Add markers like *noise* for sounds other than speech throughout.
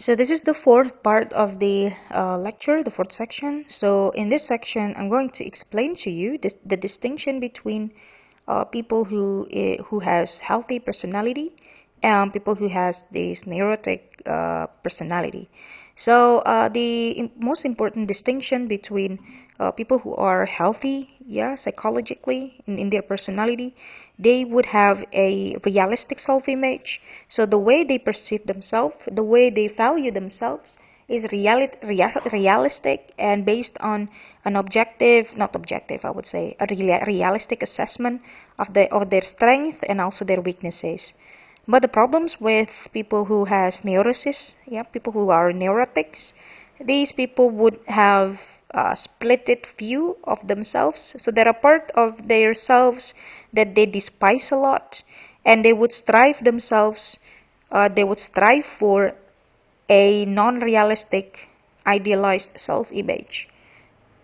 So this is the fourth part of the uh, lecture, the fourth section. So in this section, I'm going to explain to you this, the distinction between uh, people who uh, who has healthy personality and people who has this neurotic uh, personality. So uh, the most important distinction between uh, people who are healthy yeah psychologically in, in their personality they would have a realistic self-image so the way they perceive themselves the way they value themselves is reali- real- realistic and based on an objective not objective i would say a real- realistic assessment of the of their strength and also their weaknesses but the problems with people who has neurosis yeah people who are neurotics these people would have a uh, splitted view of themselves. So there are part of their selves that they despise a lot, and they would strive themselves, uh, they would strive for a non-realistic, idealized self-image.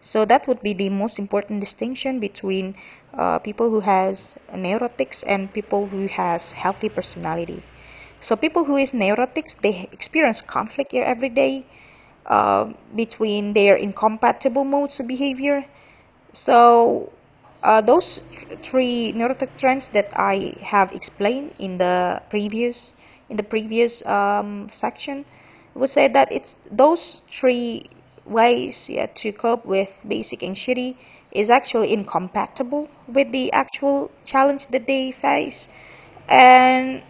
So that would be the most important distinction between uh, people who has neurotics and people who has healthy personality. So people who is neurotics, they experience conflict every day uh, between their incompatible modes of behavior. So uh, those three neurotic trends that I have explained in the previous in the previous um, section would say that it's those three ways yeah, to cope with basic anxiety is actually incompatible with the actual challenge that they face and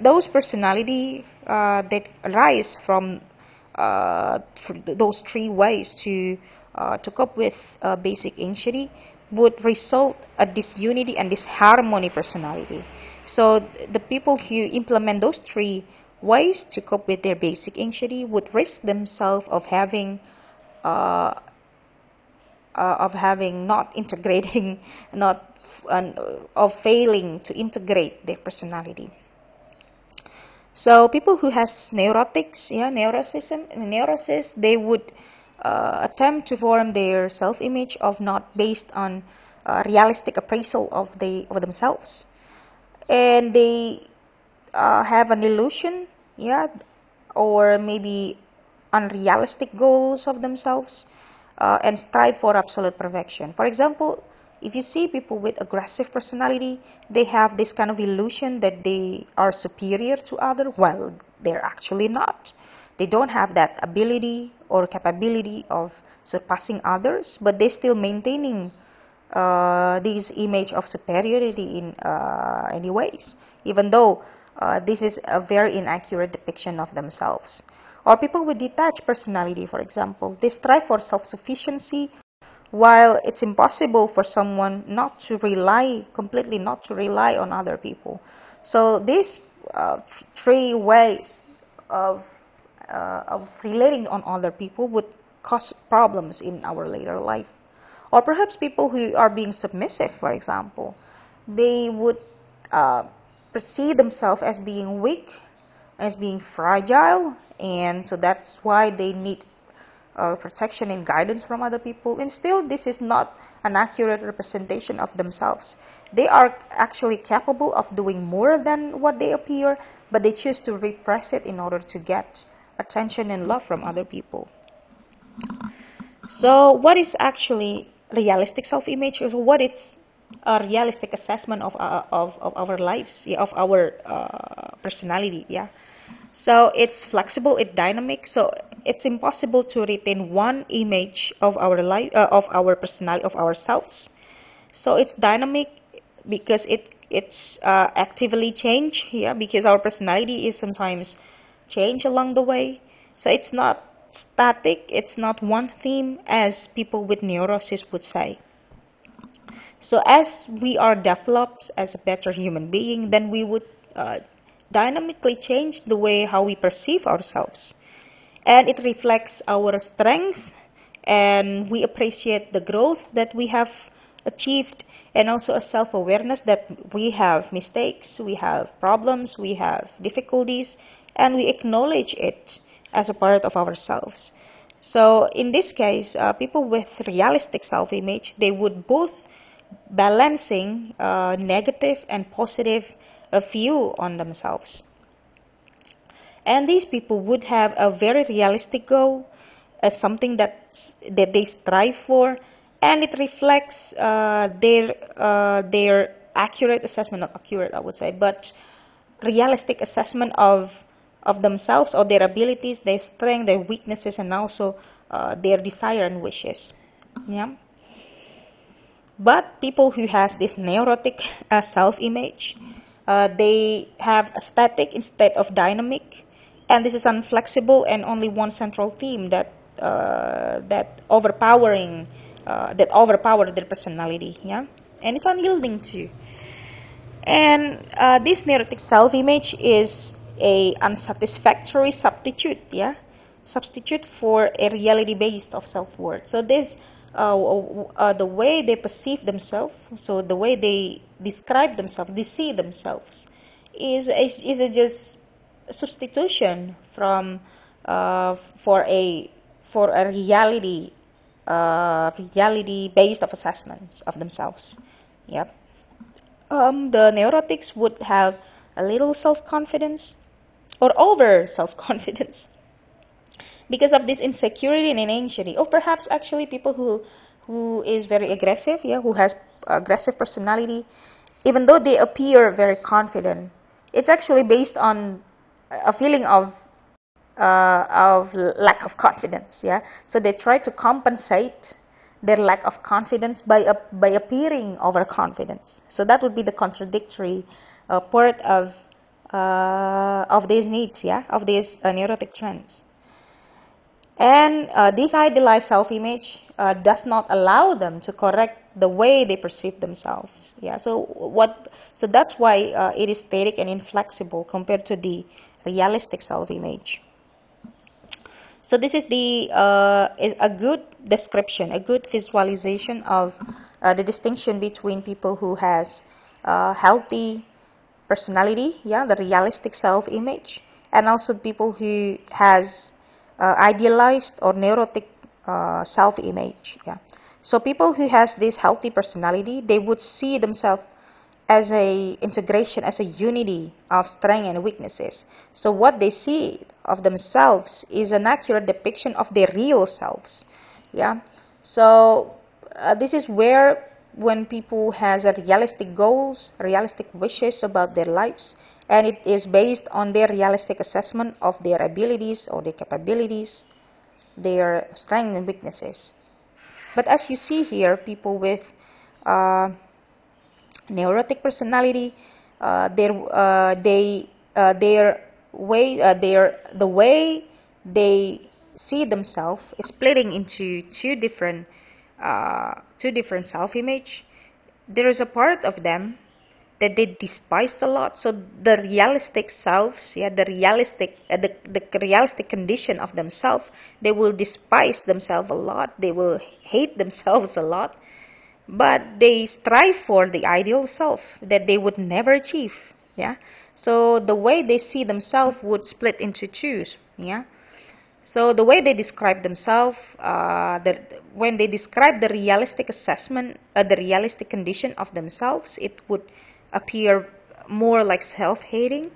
those personality uh, that arise from uh, those three ways to uh, to cope with uh, basic injury would result a disunity and disharmony personality. So the people who implement those three ways to cope with their basic injury would risk themselves of having uh, uh, of having not integrating, *laughs* not uh, of failing to integrate their personality. So people who has neurotics, yeah, neurosis, neurosis, they would uh, attempt to form their self-image of not based on uh, realistic appraisal of the of themselves, and they uh, have an illusion, yeah, or maybe unrealistic goals of themselves, uh, and strive for absolute perfection. For example if you see people with aggressive personality they have this kind of illusion that they are superior to other well they're actually not they don't have that ability or capability of surpassing others but they're still maintaining uh, this image of superiority in uh, any ways even though uh, this is a very inaccurate depiction of themselves or people with detached personality for example they strive for self-sufficiency while it's impossible for someone not to rely completely not to rely on other people so these uh, three ways of uh, of relating on other people would cause problems in our later life or perhaps people who are being submissive for example they would uh, perceive themselves as being weak as being fragile and so that's why they need uh, protection and guidance from other people and still this is not an accurate representation of themselves they are actually capable of doing more than what they appear but they choose to repress it in order to get attention and love from other people so what is actually realistic self-image is what it's a realistic assessment of uh, of, of our lives yeah, of our uh, personality yeah so it's flexible it's dynamic so it's impossible to retain one image of our life, uh, of our personality, of ourselves. So it's dynamic because it it's uh, actively change. Yeah, because our personality is sometimes change along the way. So it's not static. It's not one theme, as people with neurosis would say. So as we are developed as a better human being, then we would uh, dynamically change the way how we perceive ourselves and it reflects our strength and we appreciate the growth that we have achieved and also a self-awareness that we have mistakes we have problems we have difficulties and we acknowledge it as a part of ourselves so in this case uh, people with realistic self-image they would both balancing uh, negative and positive a uh, view on themselves and these people would have a very realistic goal uh, something that that they strive for and it reflects uh, their uh, their accurate assessment not accurate i would say but realistic assessment of of themselves or their abilities their strength their weaknesses and also uh, their desire and wishes yeah but people who has this neurotic uh, self image uh, they have static instead of dynamic and this is unflexible and only one central theme that uh, that overpowering uh, that overpowered their personality yeah and it's unyielding too and uh, this neurotic self-image is a unsatisfactory substitute yeah substitute for a reality based of self-worth so this uh, uh, the way they perceive themselves so the way they describe themselves they see themselves is is, is just substitution from uh, for a for a reality uh, reality based of assessments of themselves. Yep. Um, the neurotics would have a little self confidence or over self confidence *laughs* because of this insecurity and anxiety, or perhaps actually people who who is very aggressive, yeah, who has aggressive personality, even though they appear very confident, it's actually based on a feeling of uh, of lack of confidence yeah so they try to compensate their lack of confidence by uh, by appearing overconfident. so that would be the contradictory uh, part of uh, of these needs yeah of these uh, neurotic trends and uh, this idealized self-image does not allow them to correct the way they perceive themselves yeah so what so that's why it is static and inflexible compared to the realistic self-image so this is the uh, is a good description a good visualization of uh, the distinction between people who has uh, healthy personality yeah the realistic self-image and also people who has uh, idealized or neurotic uh, self-image yeah so people who has this healthy personality they would see themselves as a integration as a unity of strength and weaknesses so what they see of themselves is an accurate depiction of their real selves yeah so uh, this is where when people has a realistic goals realistic wishes about their lives and it is based on their realistic assessment of their abilities or their capabilities their strengths and weaknesses but as you see here people with uh, neurotic personality, uh, their uh, they uh, their way uh, their the way they see themselves is splitting into two different uh, two different self-image. There is a part of them that they despised a lot. So the realistic selves, yeah, the realistic, uh, the, the realistic condition of themselves, they will despise themselves a lot. They will hate themselves a lot but they strive for the ideal self that they would never achieve yeah so the way they see themselves would split into two yeah so the way they describe themselves uh, the, when they describe the realistic assessment uh, the realistic condition of themselves it would appear more like self-hating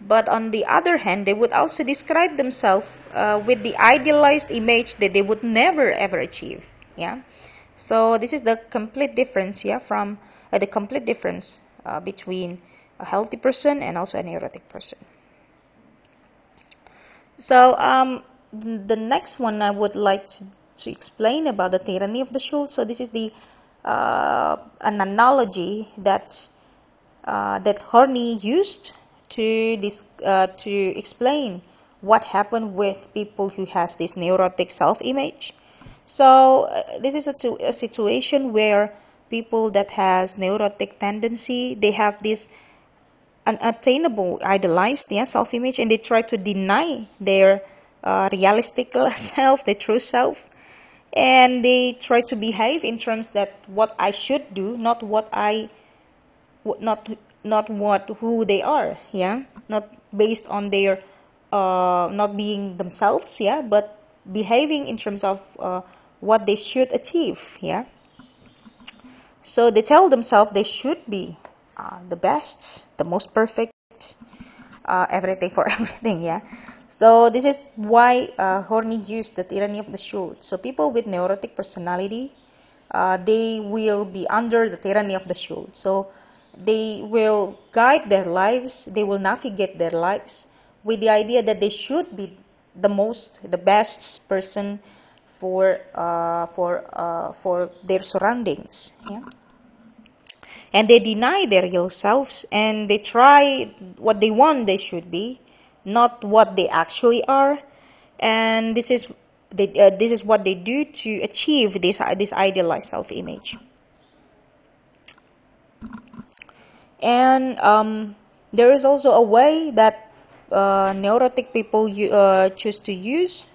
but on the other hand they would also describe themselves uh, with the idealized image that they would never ever achieve yeah so this is the complete difference, yeah, from uh, the complete difference uh, between a healthy person and also a neurotic person. So um, the next one I would like to, to, explain about the tyranny of the shield. So this is the uh, an analogy that uh, that Horney used to this uh, to explain what happened with people who has this neurotic self-image. So uh, this is a, a situation where people that has neurotic tendency, they have this unattainable, idealized yeah, self-image, and they try to deny their uh, realistic *laughs* self, the true self, and they try to behave in terms that what I should do, not what I, not not what who they are, yeah, not based on their, uh, not being themselves, yeah, but behaving in terms of uh, what they should achieve yeah so they tell themselves they should be uh, the best the most perfect uh, everything for *laughs* everything yeah so this is why uh, horny used the tyranny of the should. so people with neurotic personality uh, they will be under the tyranny of the should. so they will guide their lives they will navigate their lives with the idea that they should be the most the best person for uh, for uh, for their surroundings yeah and they deny their real selves and they try what they want they should be not what they actually are and this is they, uh, this is what they do to achieve this this idealized self image and um, there is also a way that uh, neurotic people you, uh, choose to use?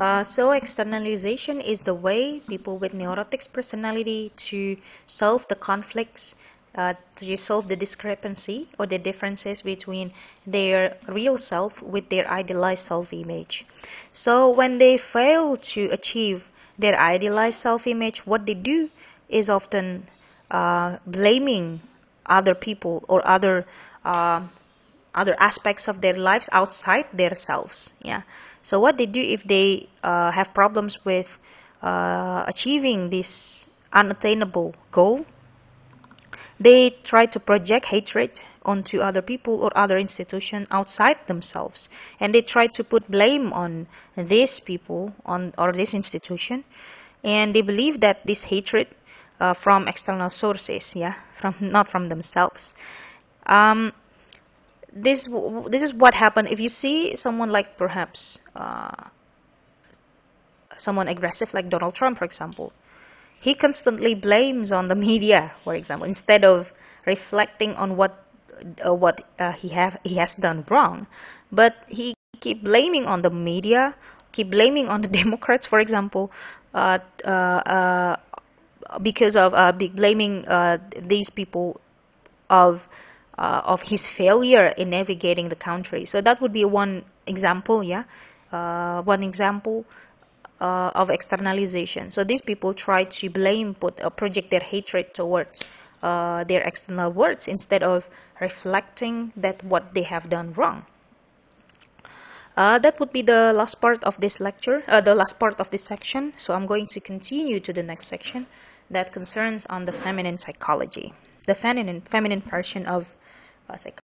Uh, so externalization is the way people with neurotic personality to solve the conflicts, uh, to solve the discrepancy or the differences between their real self with their idealized self-image. So when they fail to achieve their idealized self-image, what they do is often uh, blaming other people or other uh, other aspects of their lives outside themselves yeah so what they do if they uh, have problems with uh, achieving this unattainable goal they try to project hatred onto other people or other institution outside themselves and they try to put blame on these people on or this institution and they believe that this hatred uh, from external sources yeah from not from themselves um, this this is what happened if you see someone like perhaps uh, someone aggressive like Donald Trump for example he constantly blames on the *laughs* media for example instead of reflecting on what uh, what uh, he have he has done wrong but he keep blaming on the media keep blaming on the *laughs* democrats for example uh, uh, uh because of uh, blaming uh, these people of uh, of his failure in navigating the country. So that would be one example, yeah, uh, one example uh, of externalization. So these people try to blame, put uh, project their hatred towards their external words instead of reflecting that what they have done wrong. Uh, that would be the last part of this lecture, uh, the last part of this section. So I'm going to continue to the next section that concerns on the feminine psychology, the feminine, feminine version of uh, psychology.